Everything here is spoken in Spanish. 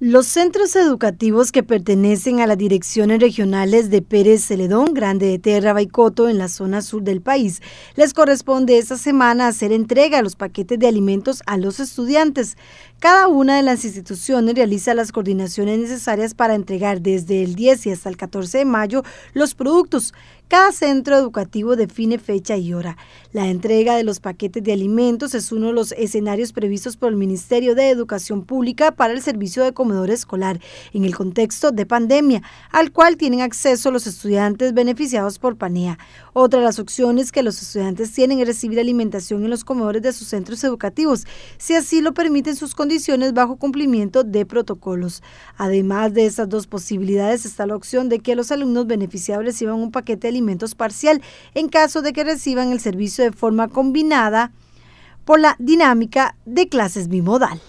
Los centros educativos que pertenecen a las direcciones regionales de Pérez Celedón, Grande de Tierra, Baicoto, en la zona sur del país, les corresponde esta semana hacer entrega a los paquetes de alimentos a los estudiantes. Cada una de las instituciones realiza las coordinaciones necesarias para entregar desde el 10 y hasta el 14 de mayo los productos cada centro educativo define fecha y hora. La entrega de los paquetes de alimentos es uno de los escenarios previstos por el Ministerio de Educación Pública para el servicio de comedor escolar en el contexto de pandemia, al cual tienen acceso los estudiantes beneficiados por PANEA. Otra de las opciones que los estudiantes tienen es recibir alimentación en los comedores de sus centros educativos, si así lo permiten sus condiciones bajo cumplimiento de protocolos. Además de estas dos posibilidades está la opción de que los alumnos beneficiables reciban un paquete parcial en caso de que reciban el servicio de forma combinada por la dinámica de clases bimodal.